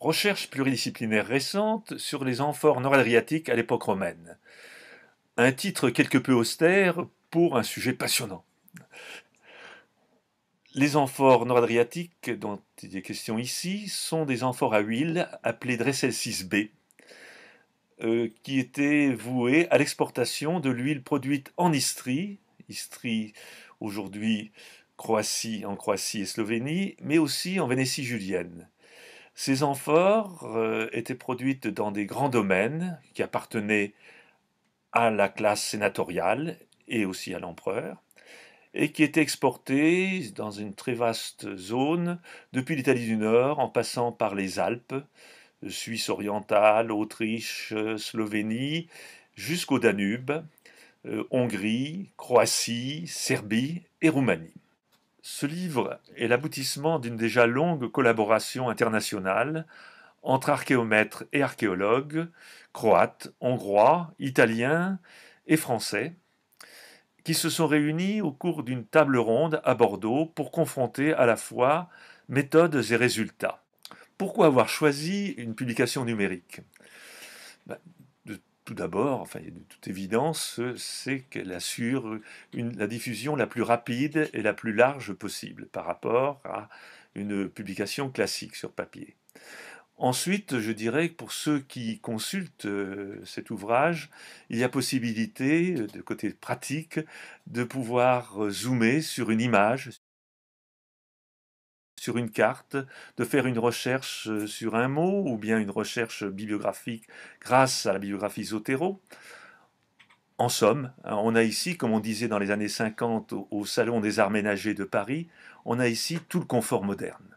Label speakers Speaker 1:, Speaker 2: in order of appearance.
Speaker 1: Recherche pluridisciplinaire récente sur les amphores nord-adriatiques à l'époque romaine. Un titre quelque peu austère pour un sujet passionnant. Les amphores nord-adriatiques dont il est question ici sont des amphores à huile appelées Dressel 6B, euh, qui étaient vouées à l'exportation de l'huile produite en Istrie, Istrie aujourd'hui Croatie, en Croatie et Slovénie, mais aussi en Vénétie julienne. Ces amphores euh, étaient produites dans des grands domaines qui appartenaient à la classe sénatoriale et aussi à l'empereur et qui était exporté dans une très vaste zone depuis l'Italie du Nord en passant par les Alpes, Suisse orientale, Autriche, Slovénie, jusqu'au Danube, euh, Hongrie, Croatie, Serbie et Roumanie. Ce livre est l'aboutissement d'une déjà longue collaboration internationale entre archéomètres et archéologues, croates, hongrois, italiens et français, qui se sont réunis au cours d'une table ronde à Bordeaux pour confronter à la fois méthodes et résultats. Pourquoi avoir choisi une publication numérique ben, de, Tout d'abord, enfin, de toute évidence, c'est qu'elle assure la diffusion la plus rapide et la plus large possible par rapport à une publication classique sur papier. Ensuite, je dirais que pour ceux qui consultent euh, cet ouvrage, il y a possibilité, euh, de côté pratique, de pouvoir euh, zoomer sur une image, sur une carte, de faire une recherche sur un mot ou bien une recherche bibliographique grâce à la bibliographie Zotero. En somme, hein, on a ici, comme on disait dans les années 50 au Salon des Arts Ménagers de Paris, on a ici tout le confort moderne.